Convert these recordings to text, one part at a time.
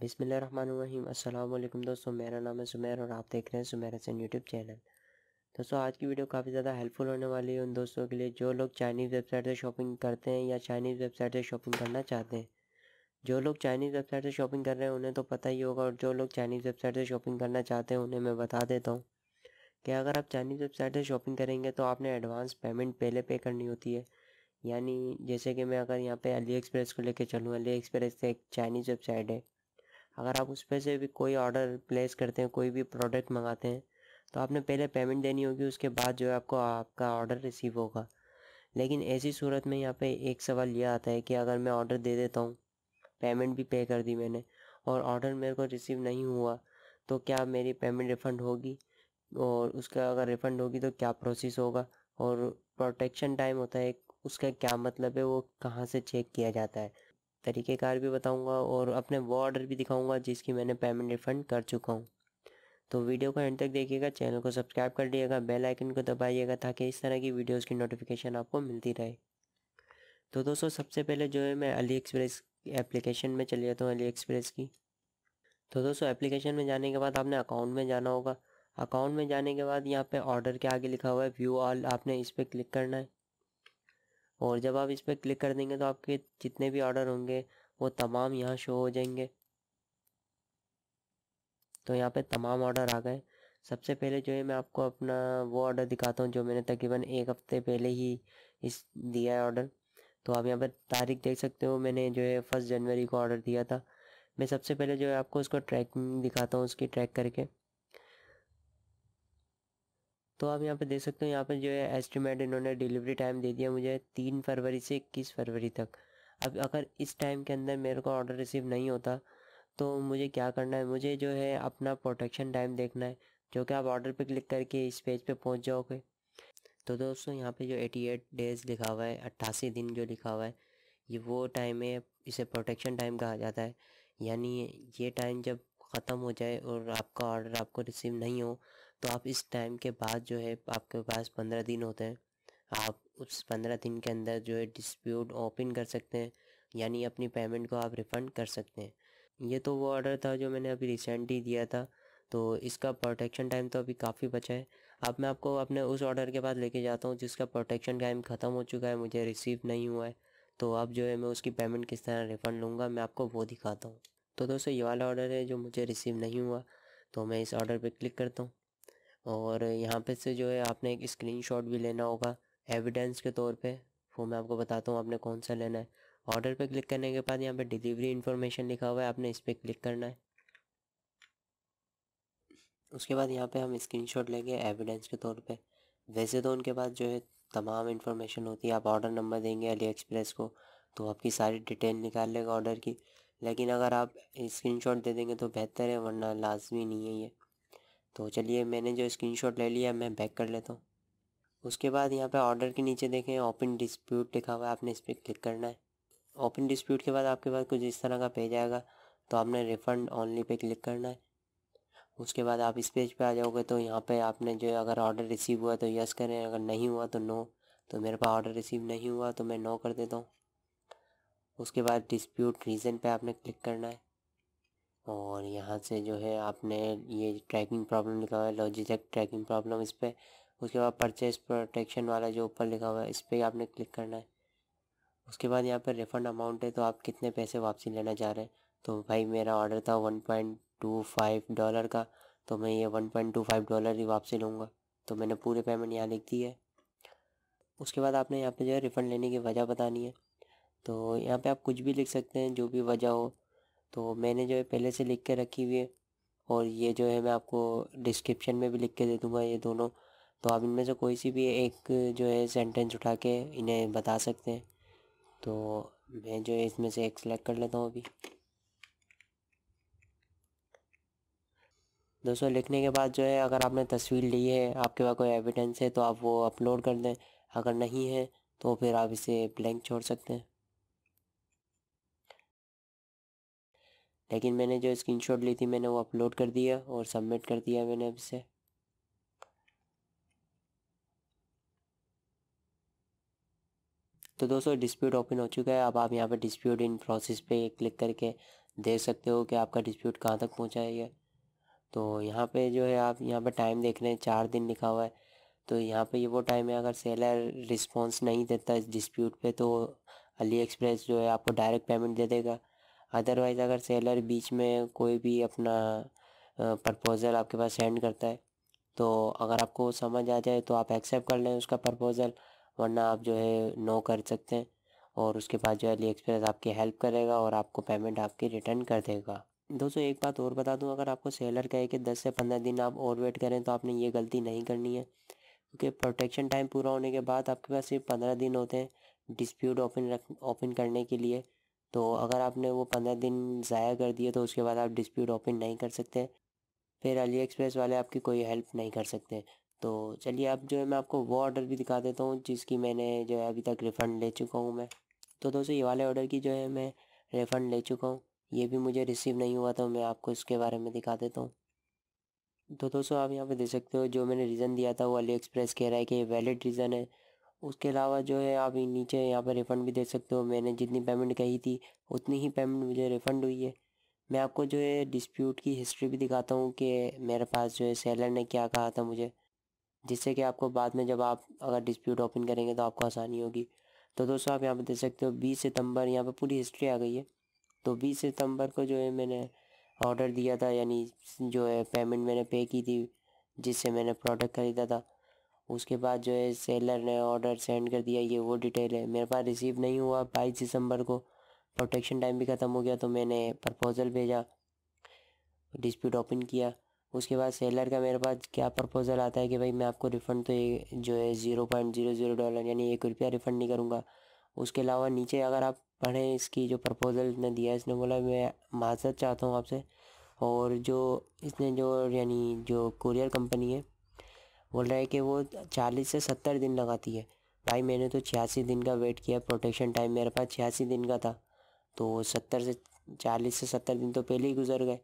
बिसमीम अल्लाम दोस्तों मेरा नाम है सुमेर और आप देख रहे हैं सुमेर हसन यूट्यूब चैनल दोस्तों आज की वीडियो काफ़ी ज़्यादा हेल्पफुल होने वाली है उन दोस्तों के लिए जो लोग चाइनीज़ वेबसाइट से शॉपिंग करते हैं या चाइनीज़ वेबसाइट से शॉपिंग करना चाहते हैं जो लोग चाइनीज़ वेबसाइट से शॉपिंग कर रहे हैं उन्हें तो पता ही होगा और जो लोग चाइनीज़ वेबसाइट से शॉपिंग करना चाहते हैं उन्हें मैं बता देता हूँ कि अगर आप चाइनीज़ वेबसाइट से शॉपिंग करेंगे तो आपने एडवांस पेमेंट पहले पे करनी होती है यानी जैसे कि मैं अगर यहाँ पे अली एक्सप्रेस को लेकर चलूँ अली एक्सप्रेस से एक चाइनीज़ वेबसाइट है अगर आप उस पर से भी कोई ऑर्डर प्लेस करते हैं कोई भी प्रोडक्ट मंगाते हैं तो आपने पहले पेमेंट देनी होगी उसके बाद जो है आपको आपका ऑर्डर रिसीव होगा लेकिन ऐसी सूरत में यहाँ पे एक सवाल यह आता है कि अगर मैं ऑर्डर दे देता हूँ पेमेंट भी पे कर दी मैंने और ऑर्डर मेरे को रिसीव नहीं हुआ तो क्या मेरी पेमेंट रिफ़ंड होगी और उसका अगर रिफ़ंड होगी तो क्या प्रोसेस होगा और प्रोटेक्शन टाइम होता है उसका क्या मतलब है वो कहाँ से चेक किया जाता है तरीक़ेकार भी बताऊंगा और अपने वो ऑर्डर भी दिखाऊंगा जिसकी मैंने पेमेंट रिफ़ंड कर चुका हूँ तो वीडियो को एंड तक देखिएगा चैनल को सब्सक्राइब कर लीजिएगा बेल आइकन को दबाइएगा ताकि इस तरह की वीडियोस की नोटिफिकेशन आपको मिलती रहे तो दोस्तों सबसे पहले जो है मैं अली एक्सप्रेस एप्लीकेशन में चले जाता हूँ अली एक्सप्रेस की तो दोस्तों एप्लीकेशन में जाने के बाद आपने अकाउंट में जाना होगा अकाउंट में जाने के बाद यहाँ पर ऑर्डर के आगे लिखा हुआ है व्यू ऑल आपने इस पर क्लिक करना है और जब आप इस पर क्लिक कर देंगे तो आपके जितने भी ऑर्डर होंगे वो तमाम यहाँ शो हो जाएंगे तो यहाँ पे तमाम ऑर्डर आ गए सबसे पहले जो है मैं आपको अपना वो ऑर्डर दिखाता हूँ जो मैंने तकरीबन एक हफ़्ते पहले ही इस दिया है ऑर्डर तो आप यहाँ पर तारीख देख सकते हो मैंने जो है फर्स्ट जनवरी को ऑर्डर दिया था मैं सबसे पहले जो है आपको उसको ट्रैकिंग दिखाता हूँ उसकी ट्रैक करके तो आप यहाँ पे देख सकते हो यहाँ पे जो है एस्टिमेट इन्होंने डिलीवरी टाइम दे दिया मुझे तीन फरवरी से इक्कीस फरवरी तक अब अगर इस टाइम के अंदर मेरे को ऑर्डर रिसीव नहीं होता तो मुझे क्या करना है मुझे जो है अपना प्रोटेक्शन टाइम देखना है जो कि आप ऑर्डर पे क्लिक करके इस पेज पे पहुंच जाओगे तो दोस्तों यहाँ पे जो 88 डेज लिखा हुआ है अट्ठासी दिन जो लिखा हुआ है ये वो टाइम है इसे प्रोटेक्शन टाइम कहा जाता है यानी ये टाइम जब ख़त्म हो जाए और आपका ऑर्डर आपको रिसीव नहीं हो तो आप इस टाइम के बाद जो है आपके पास पंद्रह दिन होते हैं आप उस पंद्रह दिन के अंदर जो है डिस्प्यूट ओपन कर सकते हैं यानी अपनी पेमेंट को आप रिफ़ंड कर सकते हैं ये तो वो ऑर्डर था जो मैंने अभी रिसेंटली दिया था तो इसका प्रोटेक्शन टाइम तो अभी काफ़ी बचा है अब मैं आपको अपने उस ऑर्डर के बाद लेके जाता हूँ जिसका प्रोटेक्शन टाइम ख़त्म हो चुका है मुझे रिसीव नहीं हुआ है तो अब जो है मैं उसकी पेमेंट किस तरह रिफ़ंड लूँगा मैं आपको वो दिखाता हूँ तो दोस्तों ये वाला ऑर्डर है जो मुझे रिसीव नहीं हुआ तो मैं इस ऑर्डर पर क्लिक करता हूँ और यहाँ पे से जो है आपने एक स्क्रीनशॉट भी लेना होगा एविडेंस के तौर पे वो मैं आपको बताता हूँ आपने कौन सा लेना है ऑर्डर पे क्लिक करने के बाद यहाँ पे डिलीवरी इन्फॉर्मेशन लिखा हुआ है आपने इस पर क्लिक करना है उसके बाद यहाँ पे हम स्क्रीनशॉट लेंगे एविडेंस के तौर पे वैसे तो उनके पास जो है तमाम इन्फॉर्मेशन होती है आप ऑर्डर नंबर देंगे अली एक्सप्रेस को तो आपकी सारी डिटेल निकाल लेगा ऑर्डर की लेकिन अगर आप स्क्रीनशॉट दे देंगे तो बेहतर है वरना लाजमी नहीं है ये तो चलिए मैंने जो स्क्रीनशॉट ले लिया मैं बैक कर लेता हूँ उसके बाद यहाँ पे ऑर्डर के नीचे देखें ओपन डिस्प्यूट लिखा हुआ है आपने इस पर क्लिक करना है ओपन डिस्प्यूट के बाद आपके पास कुछ इस तरह का पेज आएगा तो आपने रिफ़ंड ऑनली पे क्लिक करना है उसके बाद आप इस पेज पे आ जाओगे तो यहाँ पे आपने जो अगर ऑर्डर रिसीव हुआ तो यस करें अगर नहीं हुआ तो नो तो मेरे पास ऑर्डर रिसीव नहीं हुआ तो मैं नो कर देता हूँ उसके बाद डिस्प्यूट रीज़न पे आपने क्लिक करना है और यहाँ से जो है आपने ये ट्रैकिंग प्रॉब्लम लिखा हुआ है लॉजिटेक ट्रैकिंग प्रॉब्लम इस पर उसके बाद परचेज प्रोटेक्शन वाला जो ऊपर लिखा हुआ है इस पर आपने क्लिक करना है उसके बाद यहाँ पर रिफ़ंड अमाउंट है तो आप कितने पैसे वापसी लेना चाह रहे हैं तो भाई मेरा ऑर्डर था one point two five dollar का तो मैं ये one point two five dollar ही वापसी लूँगा तो मैंने पूरे पेमेंट यहाँ लिख दी है उसके बाद आपने यहाँ पे जो है रिफ़ंड लेने की वजह बतानी है तो यहाँ पे आप कुछ भी लिख सकते हैं जो भी वजह हो तो मैंने जो है पहले से लिख के रखी हुई है और ये जो है मैं आपको डिस्क्रिप्शन में भी लिख के दे दूँगा ये दोनों तो आप इनमें से कोई सी भी एक जो है सेंटेंस उठा के इन्हें बता सकते हैं तो मैं जो है इसमें से एक सेलेक्ट कर लेता हूँ अभी दोस्तों लिखने के बाद जो है अगर आपने तस्वीर ली है आपके पास कोई एविडेंस है तो आप वो अपलोड कर दें अगर नहीं है तो फिर आप इसे ब्लैंक छोड़ सकते हैं लेकिन मैंने जो स्क्रीनशॉट ली थी मैंने वो अपलोड कर दिया और सबमिट कर दिया मैंने अब से तो दोस्तों डिस्प्यूट ओपन हो चुका है अब आप यहाँ पे डिस्प्यूट इन प्रोसेस पे क्लिक करके देख सकते हो कि आपका डिस्प्यूट कहाँ तक पहुँचा है तो यहाँ पे जो है आप यहाँ पे टाइम देख रहे हैं चार दिन लिखा हुआ है तो यहाँ पे ये वो टाइम है अगर सेलर रिस्पॉन्स नहीं देता इस डिस्प्यूट पे तो अली एक्सप्रेस जो है आपको डायरेक्ट पेमेंट दे देगा अदरवाइज़ अगर सेलर बीच में कोई भी अपना प्रपोज़ल आपके पास सेंड करता है तो अगर आपको समझ आ जाए तो आप एक्सेप्ट कर लें उसका प्रपोज़ल वरना आप जो है नो कर सकते हैं और उसके बाद जो है अली एक्सप्रेस आपकी हेल्प करेगा और आपको पेमेंट आपकी रिटर्न कर देगा दोस्तों एक बात और बता दूं अगर आपको सेलर कहे कि 10 से 15 दिन आप और वेट करें तो आपने ये गलती नहीं करनी है क्योंकि प्रोटेक्शन टाइम पूरा होने के बाद आपके पास सिर्फ पंद्रह दिन होते हैं डिस्प्यूट ओपन रख ओपन करने के लिए तो अगर आपने वो पंद्रह दिन ज़ाया कर दिए तो उसके बाद आप डिस्प्यूट ओपन नहीं कर सकते फिर अली एक्सप्रेस वाले आपकी कोई हेल्प नहीं कर सकते तो चलिए अब जो है मैं आपको वो ऑर्डर भी दिखा देता हूँ जिसकी मैंने जो है अभी तक रिफ़ंड ले चुका हूँ मैं तो दोस्तों ये वाले ऑर्डर की जो है मैं रिफ़ंड ले चुका हूँ ये भी मुझे रिसीव नहीं हुआ तो मैं आपको इसके बारे में दिखा देता हूँ तो दोस्तों आप यहाँ पे देख सकते हो जो मैंने रीज़न दिया था वो अली एक्सप्रेस कह रहा है कि वैलिड रीज़न है उसके अलावा जो है आप नीचे यहाँ पर रिफ़ंड भी देख सकते हो मैंने जितनी पेमेंट कही थी उतनी ही पेमेंट मुझे रिफ़ंड हुई है मैं आपको जो है डिस्प्यूट की हिस्ट्री भी दिखाता हूँ कि मेरे पास जो है सेलर ने क्या कहा था मुझे जिससे कि आपको बाद में जब आप अगर डिस्प्यूट ओपन करेंगे तो आपको आसानी होगी तो दोस्तों आप यहाँ पर देख सकते हो बीस सितम्बर यहाँ पर पूरी हिस्ट्री आ गई है तो बीस सितम्बर को जो है मैंने ऑर्डर दिया था यानी जो है पेमेंट मैंने पे की थी जिससे मैंने प्रोडक्ट ख़रीदा था उसके बाद जो है सेलर ने ऑर्डर सेंड कर दिया ये वो डिटेल है मेरे पास रिसीव नहीं हुआ बाईस दिसंबर को प्रोटेक्शन टाइम भी ख़त्म हो गया तो मैंने प्रपोज़ल भेजा डिस्प्यूट ओपन किया उसके बाद सेलर का मेरे पास क्या प्रपोज़ल आता है कि भाई मैं आपको रिफ़ंड तो ये जो है zero point zero zero dollar यानी एक रुपया रिफ़ंड नहीं करूँगा उसके अलावा नीचे अगर आप पढ़ें इसकी जो प्रपोज़ल इसने दिया इसने बोला मैं माजत चाहता हूँ आपसे और जो इसने जो यानी जो कुरियर कंपनी है बोल रहा है कि वो चालीस से सत्तर दिन लगाती है भाई मैंने तो छियासी दिन का वेट किया प्रोटेक्शन टाइम मेरे पास छियासी दिन का था तो सत्तर से चालीस से सत्तर दिन तो पहले ही गुजर गए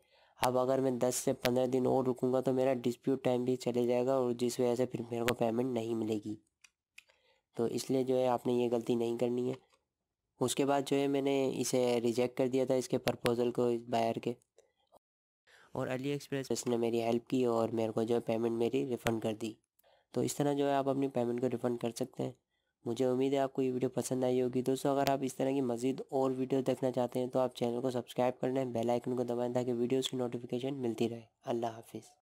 अब अगर मैं दस से पंद्रह दिन और रुकूंगा तो मेरा डिस्प्यूट टाइम भी चले जाएगा और जिस वजह से फिर मेरे को पेमेंट नहीं मिलेगी तो इसलिए जो है आपने ये गलती नहीं करनी है उसके बाद जो है मैंने इसे रिजेक्ट कर दिया था इसके प्रपोज़ल को इस बायर के और अली एक्सप्रेस इसने मेरी हेल्प की और मेरे को जो है पेमेंट मेरी रिफ़ंड कर दी तो इस तरह जो है आप अपनी पेमेंट को रिफ़ंड कर सकते हैं मुझे उम्मीद है आपको ये वीडियो पसंद आई होगी दोस्तों अगर आप इस तरह की मजीद और वीडियो देखना चाहते हैं तो आप चैनल को सब्सक्राइब कर लें बेलाइकन को दबाएँ ताकि वीडियोज़ की नोटिफिकेशन मिलती रहे अल्लाह हाफिज़